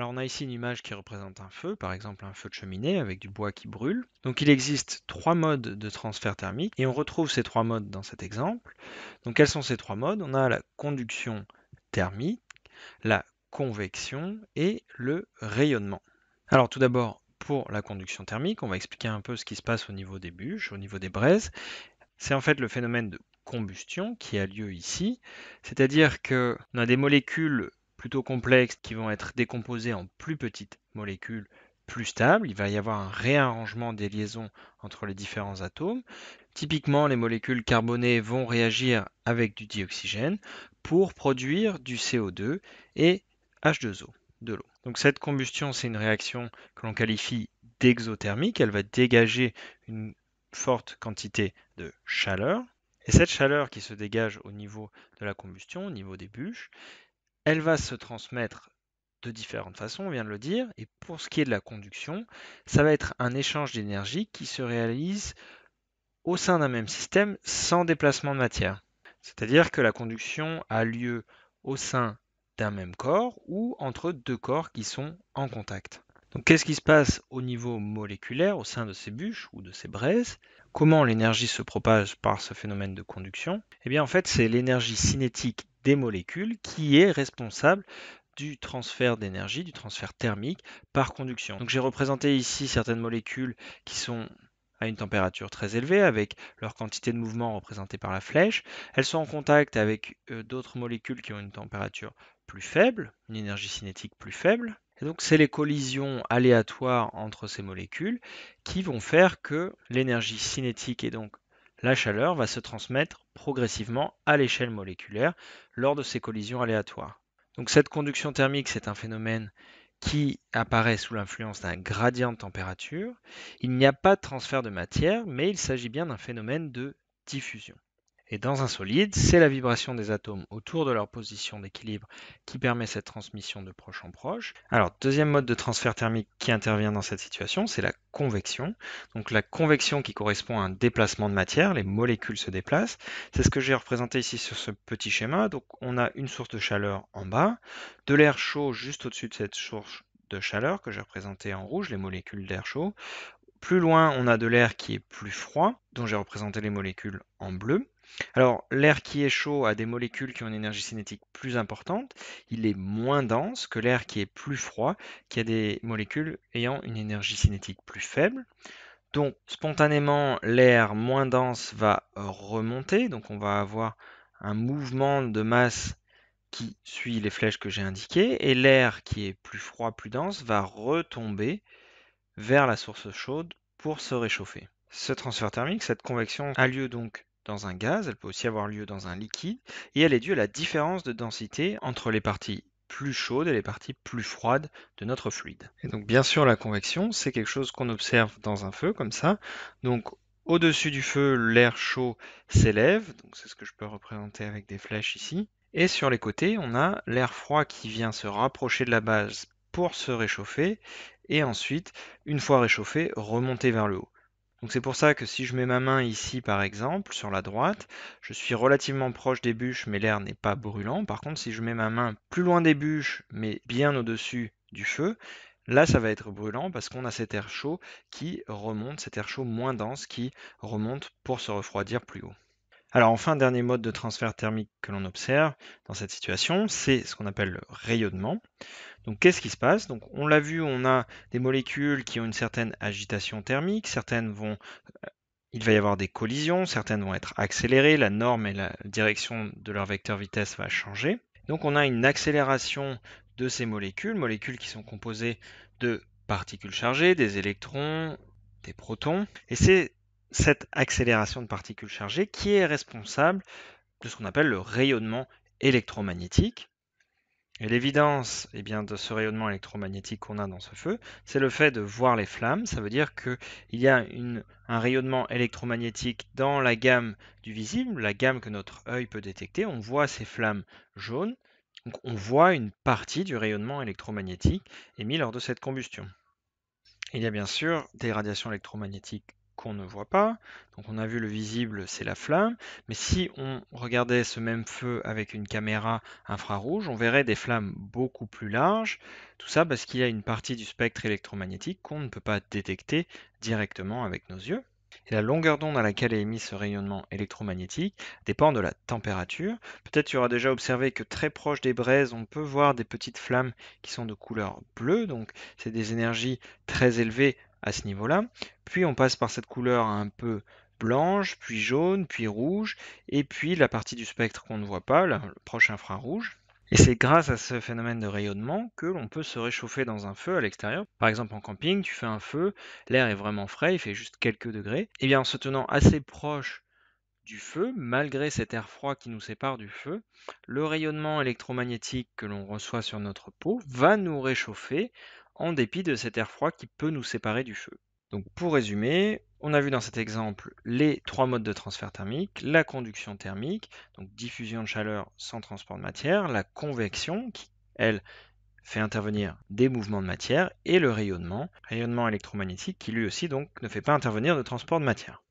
Alors on a ici une image qui représente un feu, par exemple un feu de cheminée avec du bois qui brûle. Donc il existe trois modes de transfert thermique et on retrouve ces trois modes dans cet exemple. Donc quels sont ces trois modes On a la conduction thermique, la convection et le rayonnement. Alors tout d'abord, pour la conduction thermique, on va expliquer un peu ce qui se passe au niveau des bûches, au niveau des braises. C'est en fait le phénomène de combustion qui a lieu ici, c'est-à-dire que on a des molécules plutôt complexes qui vont être décomposées en plus petites molécules plus stables. Il va y avoir un réarrangement des liaisons entre les différents atomes. Typiquement, les molécules carbonées vont réagir avec du dioxygène pour produire du CO2 et H2O, de l'eau. Donc cette combustion, c'est une réaction que l'on qualifie d'exothermique. Elle va dégager une forte quantité de chaleur. Et cette chaleur qui se dégage au niveau de la combustion, au niveau des bûches, elle va se transmettre de différentes façons, on vient de le dire. Et pour ce qui est de la conduction, ça va être un échange d'énergie qui se réalise au sein d'un même système sans déplacement de matière. C'est-à-dire que la conduction a lieu au sein d'un même corps ou entre deux corps qui sont en contact. Donc qu'est-ce qui se passe au niveau moléculaire au sein de ces bûches ou de ces braises Comment l'énergie se propage par ce phénomène de conduction Eh bien en fait c'est l'énergie cinétique des molécules qui est responsable du transfert d'énergie, du transfert thermique par conduction. Donc j'ai représenté ici certaines molécules qui sont à une température très élevée, avec leur quantité de mouvement représentée par la flèche. Elles sont en contact avec euh, d'autres molécules qui ont une température plus faible, une énergie cinétique plus faible. Et donc c'est les collisions aléatoires entre ces molécules qui vont faire que l'énergie cinétique est donc la chaleur va se transmettre progressivement à l'échelle moléculaire lors de ces collisions aléatoires. Donc cette conduction thermique, c'est un phénomène qui apparaît sous l'influence d'un gradient de température. Il n'y a pas de transfert de matière, mais il s'agit bien d'un phénomène de diffusion. Et dans un solide, c'est la vibration des atomes autour de leur position d'équilibre qui permet cette transmission de proche en proche. Alors, deuxième mode de transfert thermique qui intervient dans cette situation, c'est la convection. Donc la convection qui correspond à un déplacement de matière, les molécules se déplacent. C'est ce que j'ai représenté ici sur ce petit schéma. Donc on a une source de chaleur en bas, de l'air chaud juste au-dessus de cette source de chaleur que j'ai représentée en rouge, les molécules d'air chaud. Plus loin, on a de l'air qui est plus froid, dont j'ai représenté les molécules en bleu. Alors, l'air qui est chaud a des molécules qui ont une énergie cinétique plus importante. Il est moins dense que l'air qui est plus froid, qui a des molécules ayant une énergie cinétique plus faible. Donc, spontanément, l'air moins dense va remonter. Donc, on va avoir un mouvement de masse qui suit les flèches que j'ai indiquées. Et l'air qui est plus froid, plus dense, va retomber vers la source chaude pour se réchauffer. Ce transfert thermique, cette convection, a lieu donc dans un gaz, elle peut aussi avoir lieu dans un liquide, et elle est due à la différence de densité entre les parties plus chaudes et les parties plus froides de notre fluide. Et donc bien sûr la convection, c'est quelque chose qu'on observe dans un feu comme ça. Donc au-dessus du feu, l'air chaud s'élève, donc c'est ce que je peux représenter avec des flèches ici. Et sur les côtés, on a l'air froid qui vient se rapprocher de la base pour se réchauffer, et ensuite, une fois réchauffé, remonter vers le haut. Donc c'est pour ça que si je mets ma main ici par exemple, sur la droite, je suis relativement proche des bûches mais l'air n'est pas brûlant. Par contre si je mets ma main plus loin des bûches mais bien au-dessus du feu, Là, ça va être brûlant parce qu'on a cet air chaud qui remonte, cet air chaud moins dense qui remonte pour se refroidir plus haut. Alors enfin, dernier mode de transfert thermique que l'on observe dans cette situation, c'est ce qu'on appelle le rayonnement. Donc qu'est-ce qui se passe Donc on l'a vu, on a des molécules qui ont une certaine agitation thermique, certaines vont euh, il va y avoir des collisions, certaines vont être accélérées, la norme et la direction de leur vecteur vitesse va changer. Donc on a une accélération de ces molécules, molécules qui sont composées de particules chargées, des électrons, des protons, et c'est cette accélération de particules chargées qui est responsable de ce qu'on appelle le rayonnement électromagnétique. Et l'évidence eh bien, de ce rayonnement électromagnétique qu'on a dans ce feu, c'est le fait de voir les flammes. Ça veut dire qu'il y a un rayonnement électromagnétique dans la gamme du visible, la gamme que notre œil peut détecter. On voit ces flammes jaunes. Donc on voit une partie du rayonnement électromagnétique émis lors de cette combustion. Il y a bien sûr des radiations électromagnétiques qu'on ne voit pas. Donc on a vu le visible, c'est la flamme. Mais si on regardait ce même feu avec une caméra infrarouge, on verrait des flammes beaucoup plus larges. Tout ça parce qu'il y a une partie du spectre électromagnétique qu'on ne peut pas détecter directement avec nos yeux. Et la longueur d'onde à laquelle est émis ce rayonnement électromagnétique dépend de la température. Peut-être tu auras déjà observé que très proche des braises, on peut voir des petites flammes qui sont de couleur bleue, donc c'est des énergies très élevées à ce niveau-là. Puis on passe par cette couleur un peu blanche, puis jaune, puis rouge, et puis la partie du spectre qu'on ne voit pas, le proche infrarouge. Et c'est grâce à ce phénomène de rayonnement que l'on peut se réchauffer dans un feu à l'extérieur. Par exemple en camping, tu fais un feu, l'air est vraiment frais, il fait juste quelques degrés. Et eh bien en se tenant assez proche du feu, malgré cet air froid qui nous sépare du feu, le rayonnement électromagnétique que l'on reçoit sur notre peau va nous réchauffer en dépit de cet air froid qui peut nous séparer du feu. Donc pour résumer, on a vu dans cet exemple les trois modes de transfert thermique, la conduction thermique, donc diffusion de chaleur sans transport de matière, la convection qui, elle, fait intervenir des mouvements de matière, et le rayonnement, rayonnement électromagnétique qui lui aussi donc ne fait pas intervenir de transport de matière.